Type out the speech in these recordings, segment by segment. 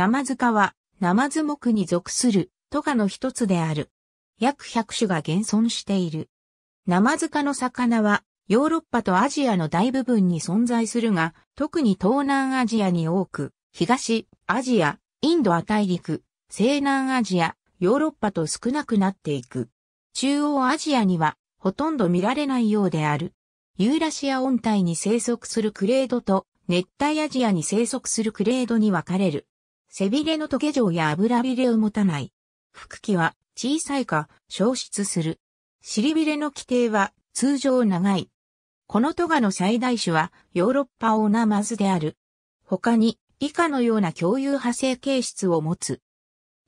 生塚は、生図目に属する、とかの一つである。約100種が現存している。生塚の魚は、ヨーロッパとアジアの大部分に存在するが、特に東南アジアに多く、東、アジア、インド亜大陸、西南アジア、ヨーロッパと少なくなっていく。中央アジアには、ほとんど見られないようである。ユーラシア温帯に生息するクレードと、熱帯アジアに生息するクレードに分かれる。背びれのトゲ状や油びれを持たない。腹気は小さいか消失する。尻びれの規定は通常長い。このトガの最大種はヨーロッパオーナマズである。他に以下のような共有派生形質を持つ。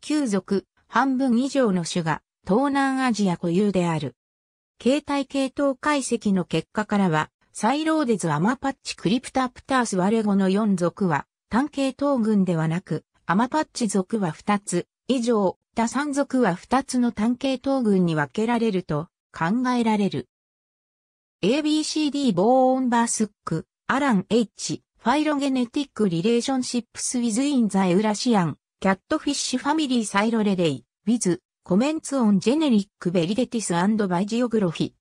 旧属、半分以上の種が東南アジア固有である。形態系統解析の結果からは、サイローデズアマパッチクリプタプタースワレゴの4属は単系統群ではなく、アマパッチ族は2つ、以上、他山族は2つの単系統群に分けられると考えられる。ABCD ボーンバースック、アラン H、ファイロゲネティック・リレーションシップス・ウィズ・イン・ザ・エウラシアン、キャットフィッシュ・ファミリー・サイロレレイ、ウィズ、コメンツ・オン・ジェネリック・ベリデティス・アンド・バイジオグロフィ、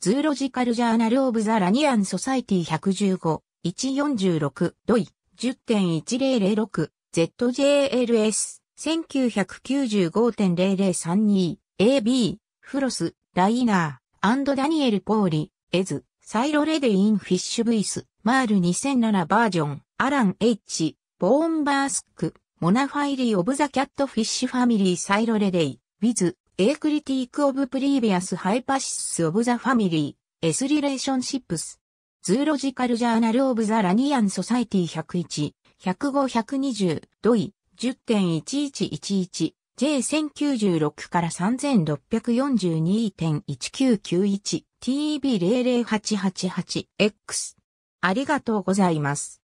ズーロジカル・ジャーナル・オブ・ザ・ラニアン・ソサイティ115、146、ドイ、10.1006、ZJLS、1995.0032、AB、フロス、ライナー、アンドダニエル・ポーリ、エズ、サイロレデイン・フィッシュ・ブイス、マール2007バージョン、アラン・ H、ボーン・バースク、モナファイリー・オブ・ザ・キャット・フィッシュ・ファミリー・サイロレデイ、ウィズ、エークリティック・オブ・プリービアス・ハイパシス・オブ・ザ・ファミリー、エス・リレーションシップス、ズーロジカル・ジャーナル・オブ・ザ・ラニアン・ソサイティ101、105-120、ドイ、10.1111、J1096 から3642.1991、TB00888、X。ありがとうございます。